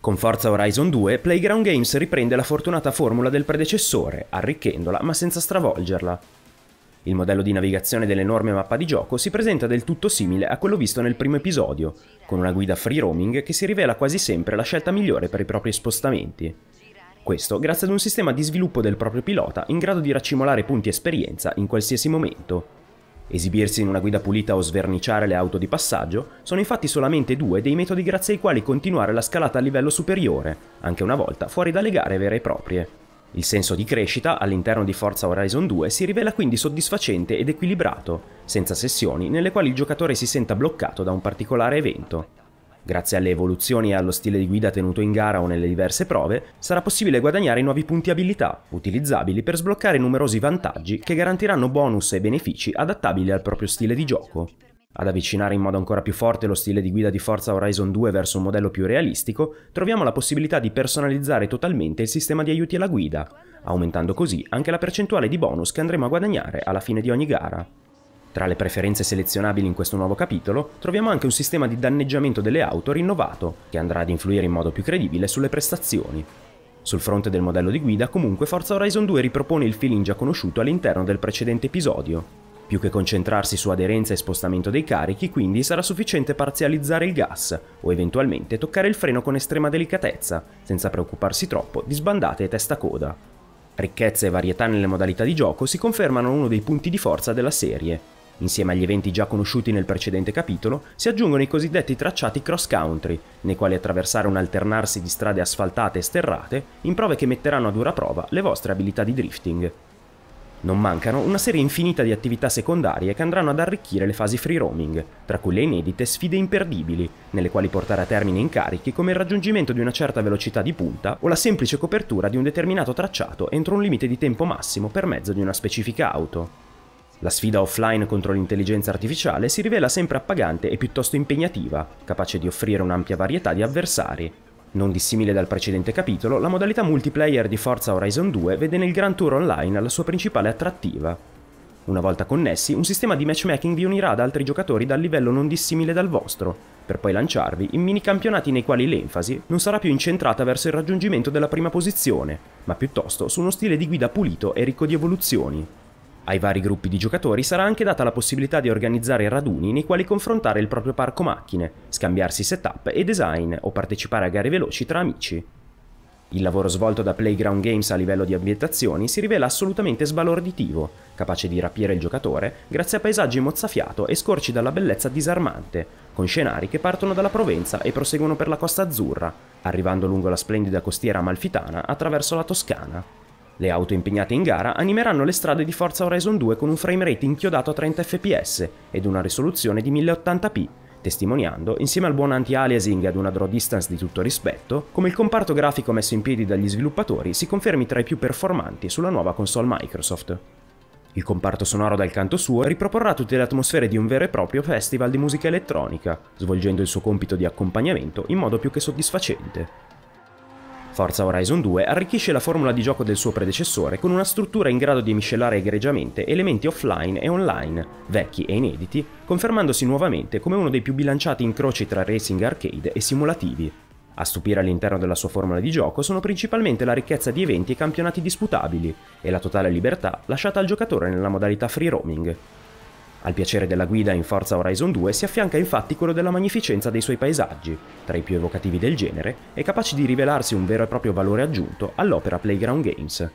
Con Forza Horizon 2, Playground Games riprende la fortunata formula del predecessore, arricchendola ma senza stravolgerla. Il modello di navigazione dell'enorme mappa di gioco si presenta del tutto simile a quello visto nel primo episodio, con una guida free roaming che si rivela quasi sempre la scelta migliore per i propri spostamenti. Questo grazie ad un sistema di sviluppo del proprio pilota in grado di raccimolare punti esperienza in qualsiasi momento, Esibirsi in una guida pulita o sverniciare le auto di passaggio sono infatti solamente due dei metodi grazie ai quali continuare la scalata a livello superiore, anche una volta fuori dalle gare vere e proprie. Il senso di crescita all'interno di Forza Horizon 2 si rivela quindi soddisfacente ed equilibrato, senza sessioni nelle quali il giocatore si senta bloccato da un particolare evento. Grazie alle evoluzioni e allo stile di guida tenuto in gara o nelle diverse prove, sarà possibile guadagnare nuovi punti abilità, utilizzabili per sbloccare numerosi vantaggi che garantiranno bonus e benefici adattabili al proprio stile di gioco. Ad avvicinare in modo ancora più forte lo stile di guida di Forza Horizon 2 verso un modello più realistico, troviamo la possibilità di personalizzare totalmente il sistema di aiuti alla guida, aumentando così anche la percentuale di bonus che andremo a guadagnare alla fine di ogni gara. Tra le preferenze selezionabili in questo nuovo capitolo troviamo anche un sistema di danneggiamento delle auto rinnovato, che andrà ad influire in modo più credibile sulle prestazioni. Sul fronte del modello di guida, comunque, Forza Horizon 2 ripropone il feeling già conosciuto all'interno del precedente episodio. Più che concentrarsi su aderenza e spostamento dei carichi, quindi sarà sufficiente parzializzare il gas o eventualmente toccare il freno con estrema delicatezza, senza preoccuparsi troppo di sbandate e testacoda. Ricchezza e varietà nelle modalità di gioco si confermano uno dei punti di forza della serie, Insieme agli eventi già conosciuti nel precedente capitolo, si aggiungono i cosiddetti tracciati cross-country, nei quali attraversare un alternarsi di strade asfaltate e sterrate, in prove che metteranno a dura prova le vostre abilità di drifting. Non mancano una serie infinita di attività secondarie che andranno ad arricchire le fasi free roaming, tra cui le inedite sfide imperdibili, nelle quali portare a termine incarichi come il raggiungimento di una certa velocità di punta o la semplice copertura di un determinato tracciato entro un limite di tempo massimo per mezzo di una specifica auto. La sfida offline contro l'intelligenza artificiale si rivela sempre appagante e piuttosto impegnativa, capace di offrire un'ampia varietà di avversari. Non dissimile dal precedente capitolo, la modalità multiplayer di Forza Horizon 2 vede nel Grand Tour Online la sua principale attrattiva. Una volta connessi, un sistema di matchmaking vi unirà ad altri giocatori dal livello non dissimile dal vostro, per poi lanciarvi in mini campionati nei quali l'enfasi non sarà più incentrata verso il raggiungimento della prima posizione, ma piuttosto su uno stile di guida pulito e ricco di evoluzioni. Ai vari gruppi di giocatori sarà anche data la possibilità di organizzare raduni nei quali confrontare il proprio parco macchine, scambiarsi setup e design o partecipare a gare veloci tra amici. Il lavoro svolto da Playground Games a livello di ambientazioni si rivela assolutamente sbalorditivo, capace di rapire il giocatore grazie a paesaggi mozzafiato e scorci dalla bellezza disarmante, con scenari che partono dalla Provenza e proseguono per la Costa Azzurra, arrivando lungo la splendida costiera amalfitana attraverso la Toscana. Le auto impegnate in gara animeranno le strade di Forza Horizon 2 con un frame rate inchiodato a 30 fps ed una risoluzione di 1080p, testimoniando, insieme al buon anti-aliasing ad una draw distance di tutto rispetto, come il comparto grafico messo in piedi dagli sviluppatori si confermi tra i più performanti sulla nuova console Microsoft. Il comparto sonoro dal canto suo riproporrà tutte le atmosfere di un vero e proprio festival di musica elettronica, svolgendo il suo compito di accompagnamento in modo più che soddisfacente, Forza Horizon 2 arricchisce la formula di gioco del suo predecessore con una struttura in grado di miscelare egregiamente elementi offline e online, vecchi e inediti, confermandosi nuovamente come uno dei più bilanciati incroci tra racing arcade e simulativi. A stupire all'interno della sua formula di gioco sono principalmente la ricchezza di eventi e campionati disputabili e la totale libertà lasciata al giocatore nella modalità free roaming, al piacere della guida in Forza Horizon 2 si affianca infatti quello della magnificenza dei suoi paesaggi, tra i più evocativi del genere e capaci di rivelarsi un vero e proprio valore aggiunto all'opera Playground Games.